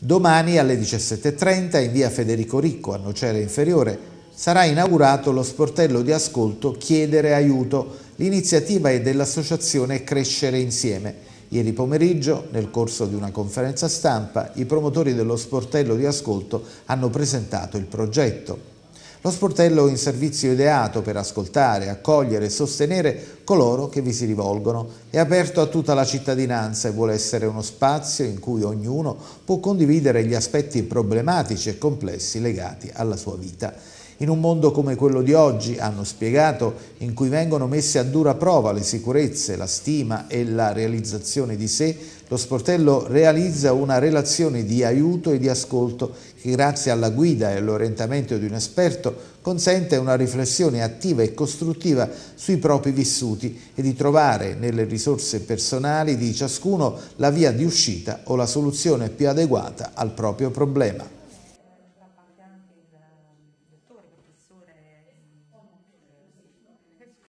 Domani alle 17.30 in via Federico Ricco a Nocera Inferiore sarà inaugurato lo sportello di ascolto Chiedere Aiuto. L'iniziativa è dell'associazione Crescere Insieme. Ieri pomeriggio, nel corso di una conferenza stampa, i promotori dello sportello di ascolto hanno presentato il progetto. Lo sportello è un servizio ideato per ascoltare, accogliere e sostenere coloro che vi si rivolgono. È aperto a tutta la cittadinanza e vuole essere uno spazio in cui ognuno può condividere gli aspetti problematici e complessi legati alla sua vita. In un mondo come quello di oggi, hanno spiegato, in cui vengono messe a dura prova le sicurezze, la stima e la realizzazione di sé, lo sportello realizza una relazione di aiuto e di ascolto che grazie alla guida e all'orientamento di un esperto consente una riflessione attiva e costruttiva sui propri vissuti e di trovare nelle risorse personali di ciascuno la via di uscita o la soluzione più adeguata al proprio problema.